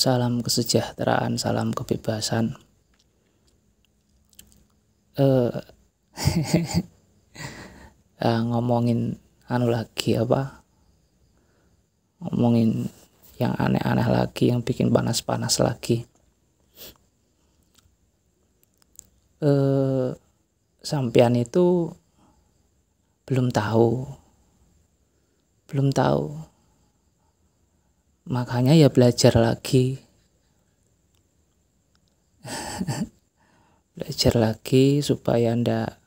salam kesejahteraan, salam kebebasan. Eh, uh, ngomongin anu lagi apa? Ngomongin yang aneh-aneh lagi, yang bikin panas-panas lagi. Eh, uh, sampean itu belum tahu, belum tahu makanya ya belajar lagi belajar lagi supaya ndak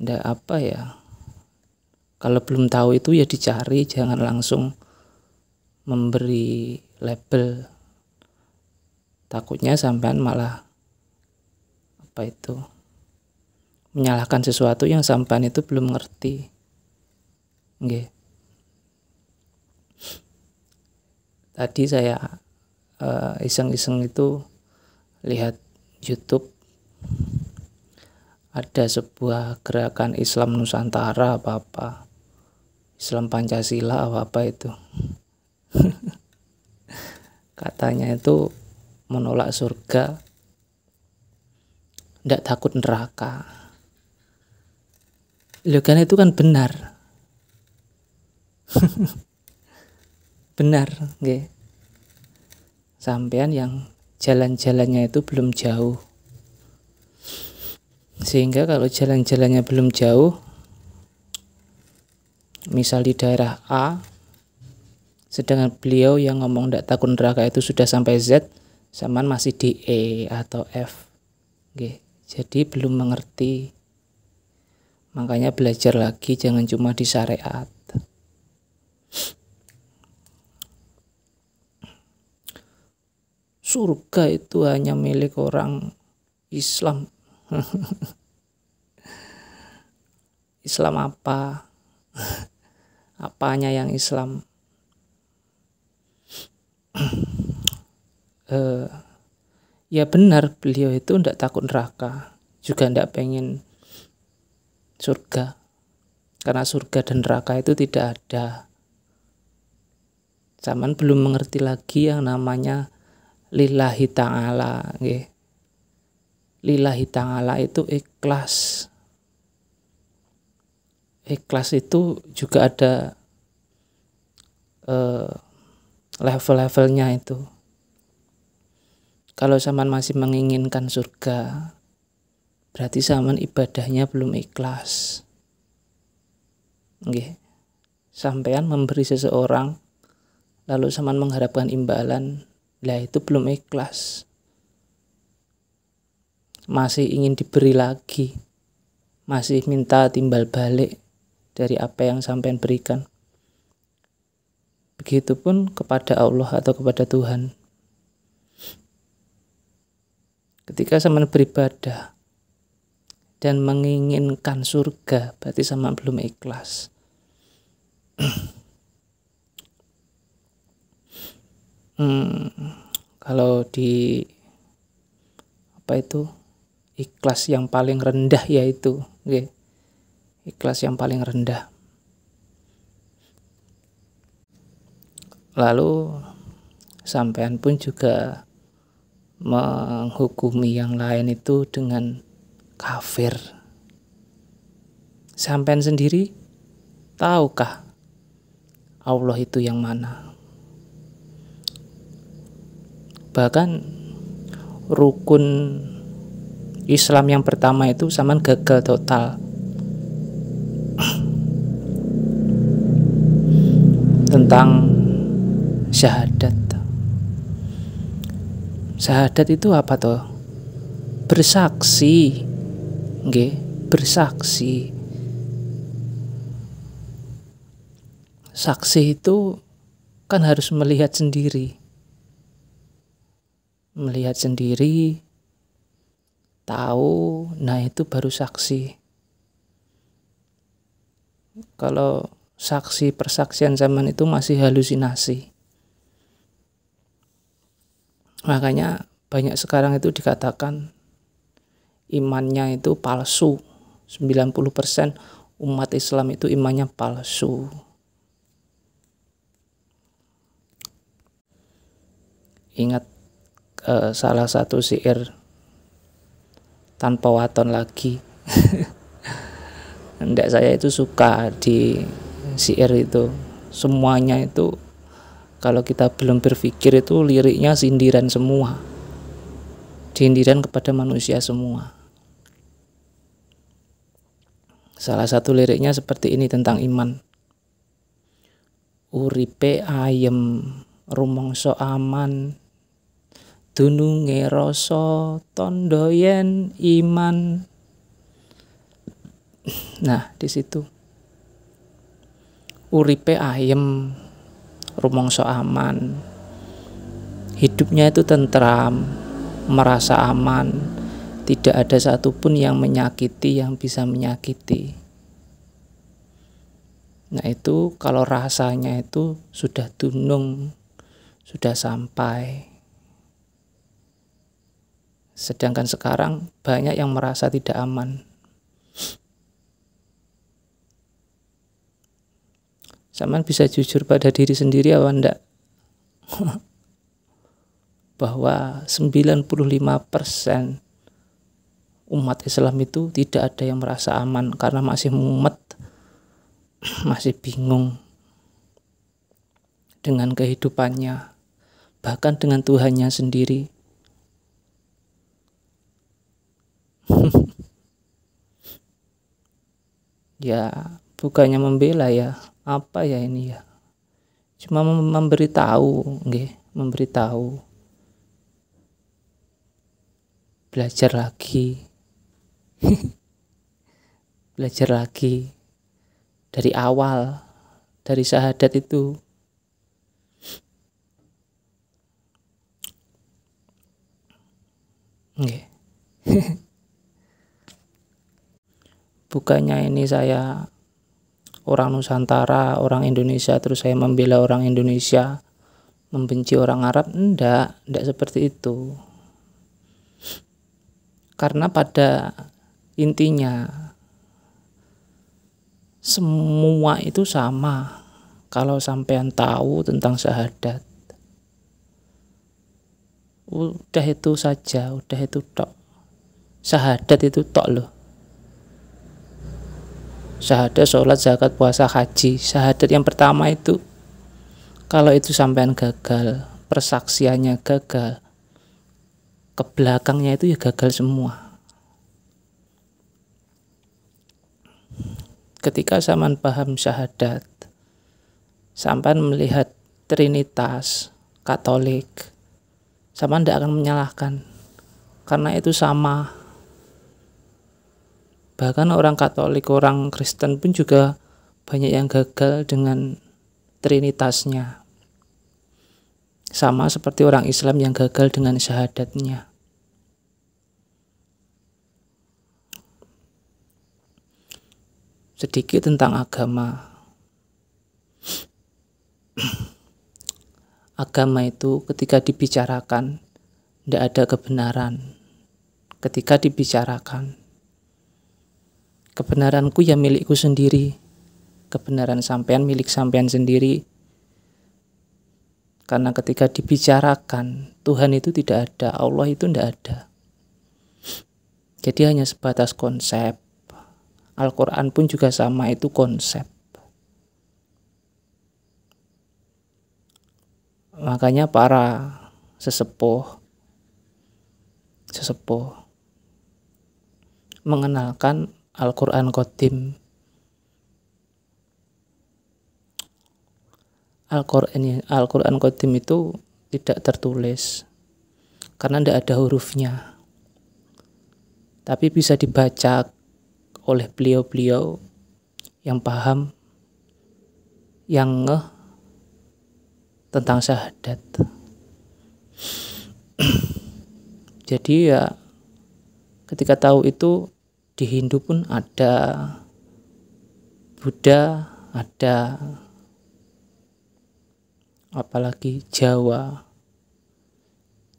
ndak apa ya kalau belum tahu itu ya dicari jangan langsung memberi label takutnya sampean malah apa itu menyalahkan sesuatu yang sampean itu belum ngerti nggih tadi saya eh, iseng-iseng uh, itu lihat YouTube ada sebuah gerakan Islam Nusantara apa apa Islam Pancasila apa apa itu katanya itu menolak surga tidak takut neraka Loh, kan itu kan benar benar okay sampean yang jalan-jalannya itu belum jauh sehingga kalau jalan-jalannya belum jauh misal di daerah A sedangkan beliau yang ngomong tidak takut neraka itu sudah sampai Z saman masih di E atau F Oke, jadi belum mengerti makanya belajar lagi jangan cuma di syariat surga itu hanya milik orang Islam. Islam apa? Apanya yang Islam? uh, ya benar beliau itu tidak takut neraka, juga tidak pengen surga. Karena surga dan neraka itu tidak ada. Zaman belum mengerti lagi yang namanya lillahi ta'ala nggih lillahi ta'ala itu ikhlas ikhlas itu juga ada uh, level-levelnya itu kalau saman masih menginginkan surga berarti saman ibadahnya belum ikhlas Nggih. Sampean memberi seseorang lalu saman mengharapkan imbalan lah itu belum ikhlas. Masih ingin diberi lagi. Masih minta timbal balik dari apa yang sampean berikan. Begitupun kepada Allah atau kepada Tuhan. Ketika sama beribadah, dan menginginkan surga berarti sama belum ikhlas hmm, kalau di apa itu ikhlas yang paling rendah yaitu okay. ikhlas yang paling rendah lalu sampean pun juga menghukumi yang lain itu dengan kafir sampean sendiri tahukah Allah itu yang mana bahkan rukun Islam yang pertama itu zaman gagal total tentang syahadat syahadat itu apa toh bersaksi Nge? bersaksi saksi itu kan harus melihat sendiri melihat sendiri, tahu, nah itu baru saksi. Kalau saksi persaksian zaman itu masih halusinasi. Makanya banyak sekarang itu dikatakan imannya itu palsu. 90% umat Islam itu imannya palsu. Ingat uh, salah satu siir tanpa waton lagi ndak saya itu suka di siir itu semuanya itu kalau kita belum berpikir itu liriknya sindiran semua sindiran kepada manusia semua salah satu liriknya seperti ini tentang iman uripe ayem rumongso aman dununge rasa tandha yen iman nah di situ uripe ayem rumangsa aman hidupnya itu tentram merasa aman tidak ada satupun yang menyakiti yang bisa menyakiti nah itu kalau rasanya itu sudah dunung sudah sampai Sedangkan sekarang banyak yang merasa tidak aman. Saman bisa jujur pada diri sendiri apa enggak? Bahwa 95% umat Islam itu tidak ada yang merasa aman karena masih mumet, masih bingung dengan kehidupannya, bahkan dengan Tuhannya sendiri. ya bukannya membela ya apa ya ini ya cuma memberitahu nggih memberitahu belajar lagi belajar lagi dari awal dari syahadat itu nggih bukannya ini saya orang Nusantara, orang Indonesia, terus saya membela orang Indonesia, membenci orang Arab, enggak, enggak seperti itu. Karena pada intinya semua itu sama kalau sampean tahu tentang syahadat. Udah itu saja, udah itu tok. Syahadat itu tok loh syahadat, sholat, zakat, puasa, haji. Syahadat yang pertama itu, kalau itu sampean gagal, persaksiannya gagal, ke belakangnya itu ya gagal semua. Ketika saman paham syahadat, sampean melihat Trinitas Katolik, sampean tidak akan menyalahkan karena itu sama bahkan orang Katolik orang Kristen pun juga banyak yang gagal dengan trinitasnya sama seperti orang Islam yang gagal dengan syahadatnya sedikit tentang agama agama itu ketika dibicarakan tidak ada kebenaran ketika dibicarakan Kebenaranku ya milikku sendiri. Kebenaran sampean milik sampean sendiri. Karena ketika dibicarakan, Tuhan itu tidak ada, Allah itu tidak ada. Jadi hanya sebatas konsep. Al-Quran pun juga sama, itu konsep. Makanya para sesepuh, sesepuh mengenalkan Al-Quran Qadim Al-Quran Al-Quran itu tidak tertulis karena tidak ada hurufnya tapi bisa dibaca oleh beliau-beliau yang paham yang ngeh tentang syahadat jadi ya ketika tahu itu di Hindu pun ada Buddha ada apalagi Jawa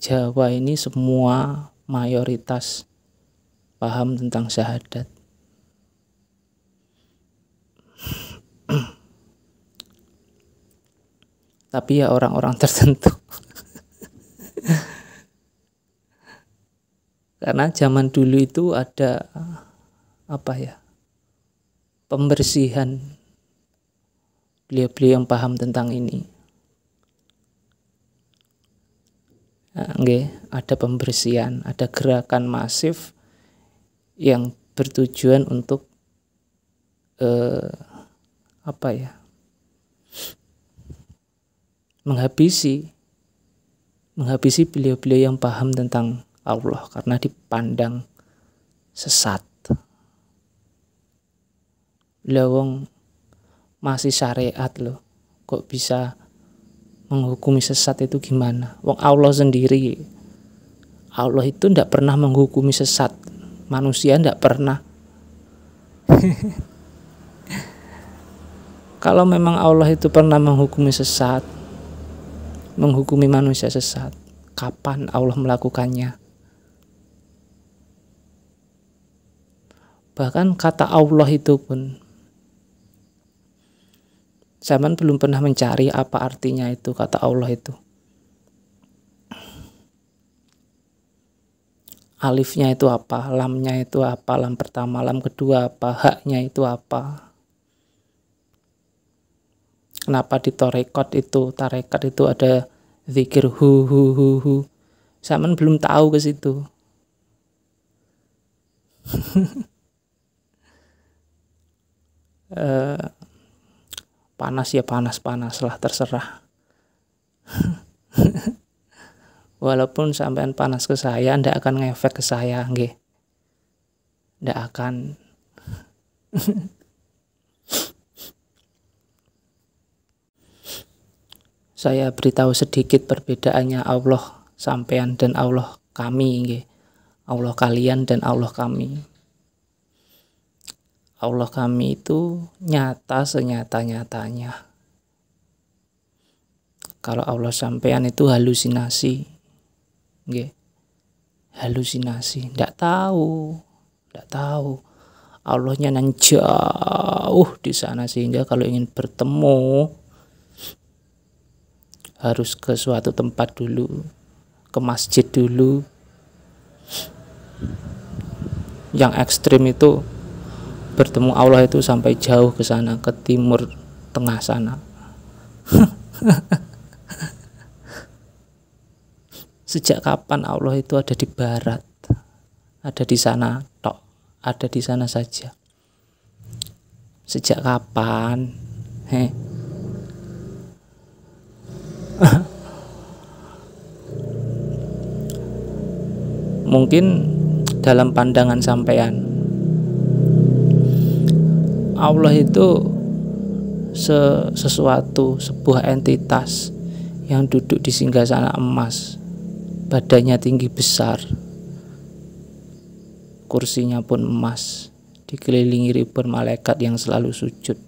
Jawa ini semua mayoritas paham tentang syahadat tapi ya orang-orang tertentu karena zaman dulu itu ada apa ya pembersihan beliau-beliau yang paham tentang ini nah, ada pembersihan ada gerakan masif yang bertujuan untuk eh, apa ya menghabisi menghabisi beliau-beliau yang paham tentang Allah karena dipandang sesat. Lawang masih syariat loh. Kok bisa menghukumi sesat itu gimana? Wong Allah sendiri. Allah itu ndak pernah menghukumi sesat. Manusia ndak pernah. Kalau memang Allah itu pernah menghukumi sesat, menghukumi manusia sesat, kapan Allah melakukannya? bahkan kata Allah itu pun zaman belum pernah mencari apa artinya itu kata Allah itu alifnya itu apa lamnya itu apa lam pertama lam kedua apa haknya itu apa kenapa di torekot itu tarekat itu ada zikir hu hu hu hu zaman belum tahu ke situ Eh, panas ya panas panas lah terserah walaupun sampean panas ke saya ndak akan ngefek ke saya nggih ndak akan saya beritahu sedikit perbedaannya Allah sampean dan Allah kami nggih Allah kalian dan Allah kami Allah kami itu nyata senyata-nyatanya. Kalau Allah sampean itu halusinasi. gak? Halusinasi, Tidak tahu, Tidak tahu. Allahnya nang jauh di sana sehingga kalau ingin bertemu harus ke suatu tempat dulu, ke masjid dulu. Yang ekstrim itu bertemu Allah itu sampai jauh ke sana ke timur tengah sana sejak kapan Allah itu ada di barat ada di sana tok ada di sana saja sejak kapan he mungkin dalam pandangan sampean Allah itu sesuatu sebuah entitas yang duduk di singgasana emas badannya tinggi besar kursinya pun emas dikelilingi ribuan malaikat yang selalu sujud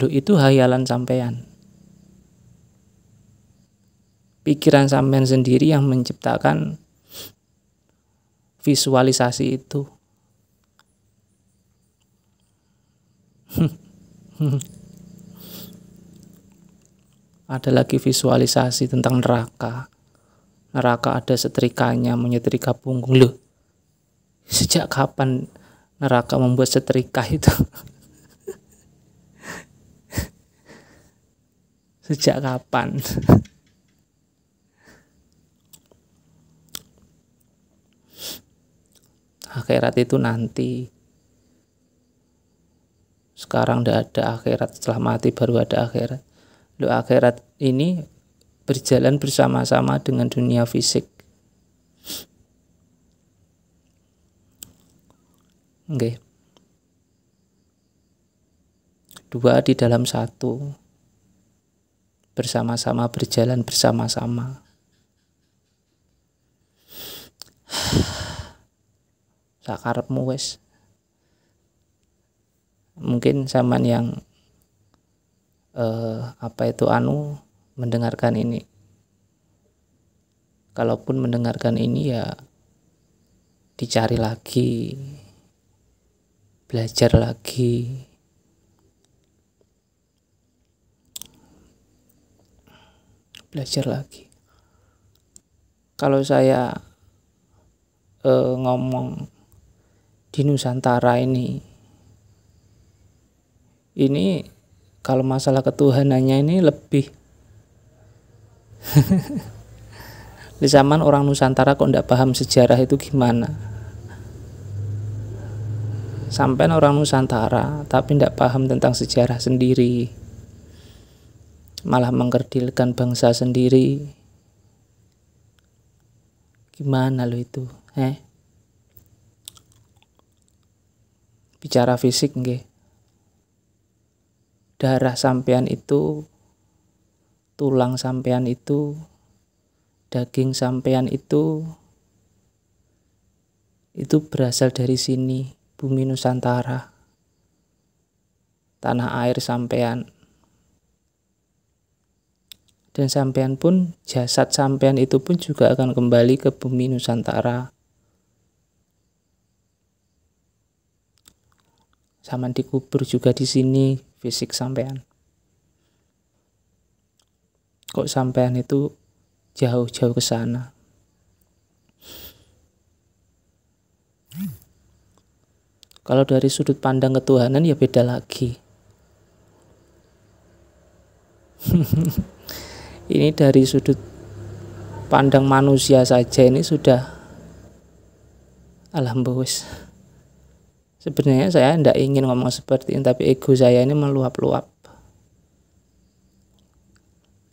lu itu hayalan sampean pikiran sampean sendiri yang menciptakan visualisasi itu ada lagi visualisasi tentang neraka. Neraka ada setrikanya, menyetrika punggung. lu. sejak kapan neraka membuat setrika itu? sejak kapan? Akhirat itu nanti sekarang tidak ada akhirat setelah mati baru ada akhirat lo akhirat ini berjalan bersama-sama dengan dunia fisik Oke. Dua di dalam satu. Bersama-sama berjalan bersama-sama. Sakarepmu wes mungkin zaman yang eh, apa itu anu mendengarkan ini kalaupun mendengarkan ini ya dicari lagi belajar lagi belajar lagi kalau saya eh, ngomong di Nusantara ini ini kalau masalah ketuhanannya ini lebih di zaman orang Nusantara kok tidak paham sejarah itu gimana sampai orang Nusantara tapi tidak paham tentang sejarah sendiri malah mengkerdilkan bangsa sendiri gimana lo itu eh bicara fisik nggih darah sampean itu tulang sampean itu daging sampean itu itu berasal dari sini bumi Nusantara tanah air sampean dan sampean pun jasad sampean itu pun juga akan kembali ke bumi Nusantara sama dikubur juga di sini fisik sampean kok sampean itu jauh-jauh ke sana kalau dari sudut pandang ketuhanan ya beda lagi ini dari sudut pandang manusia saja ini sudah alhamdulillah Sebenarnya saya tidak ingin ngomong seperti ini, tapi ego saya ini meluap-luap.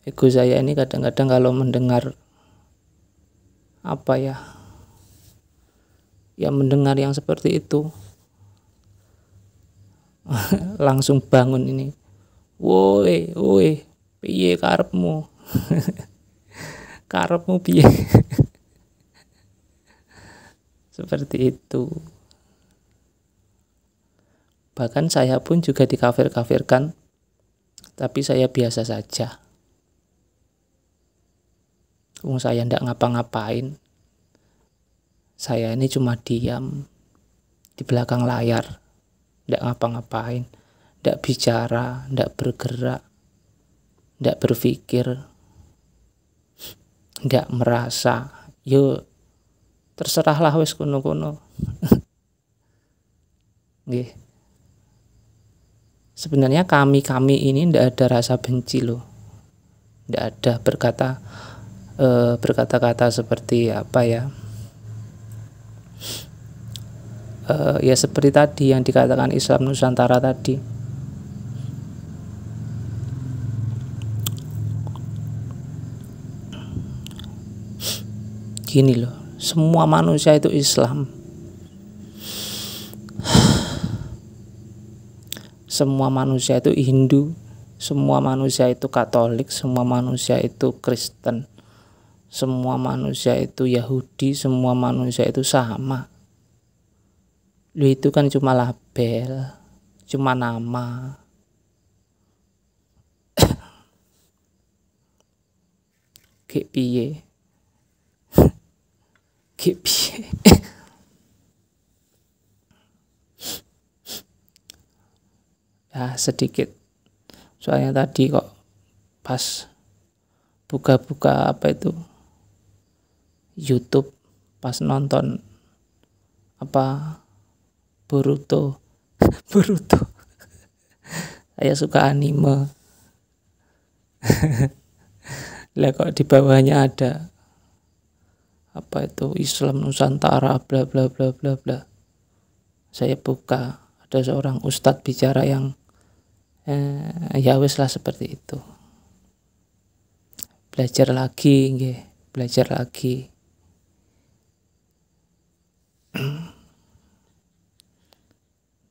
Ego saya ini kadang-kadang kalau mendengar apa ya, ya mendengar yang seperti itu, langsung bangun ini. Woi, woi, piye karepmu? karepmu piye? seperti itu. Bahkan saya pun juga dikafir-kafirkan, tapi saya biasa saja. Wong saya ndak ngapa-ngapain. Saya ini cuma diam di belakang layar, ndak ngapa-ngapain, ndak bicara, ndak bergerak, ndak berpikir, ndak merasa. Yo terserahlah wes kuno-kuno. Nggih sebenarnya kami-kami ini tidak ada rasa benci loh. Tidak ada berkata e, berkata-kata seperti apa ya. e, ya seperti tadi yang dikatakan Islam Nusantara tadi. Gini loh, semua manusia itu Islam semua manusia itu Hindu, semua manusia itu Katolik, semua manusia itu Kristen, semua manusia itu Yahudi, semua manusia itu sama. Lu itu kan cuma label, cuma nama. Kayak piye? ya sedikit soalnya tadi kok pas buka-buka apa itu YouTube pas nonton apa Boruto Boruto saya suka anime lah kok di bawahnya ada apa itu Islam Nusantara bla bla bla bla bla saya buka ada seorang ustadz bicara yang eh, ya wes lah seperti itu belajar lagi nge, belajar lagi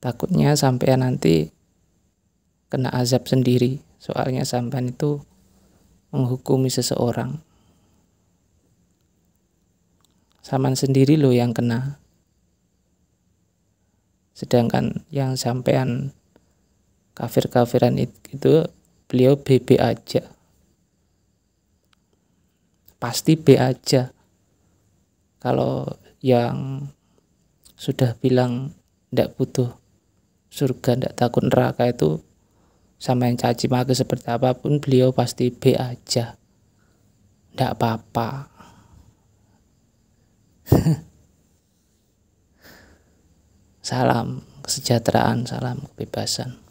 takutnya sampai nanti kena azab sendiri soalnya sampan itu menghukumi seseorang saman sendiri loh yang kena sedangkan yang sampean kafir-kafiran itu beliau BB aja pasti B aja kalau yang sudah bilang tidak butuh surga tidak takut neraka itu sama yang caci maki seperti apapun beliau pasti B aja tidak apa-apa salam kesejahteraan, salam kebebasan.